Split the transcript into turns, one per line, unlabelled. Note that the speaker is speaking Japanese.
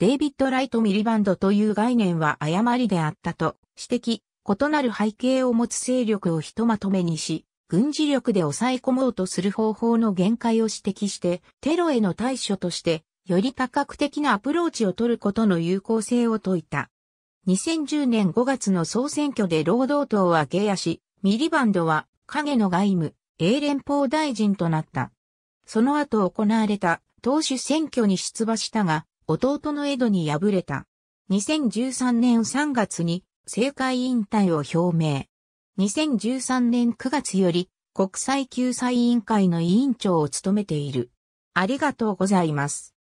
デイビッド・ライト・ミリバンドという概念は誤りであったと指摘、異なる背景を持つ勢力をひとまとめにし、軍事力で抑え込もうとする方法の限界を指摘して、テロへの対処として、より多角的なアプローチを取ることの有効性を説いた。2010年5月の総選挙で労働党は下野し、ミリバンドは影の外務、英連邦大臣となった。その後行われた党首選挙に出馬したが、弟のエドに敗れた。2013年3月に政界引退を表明。2013年9月より国際救済委員会の委員長を務めている。ありがとうございます。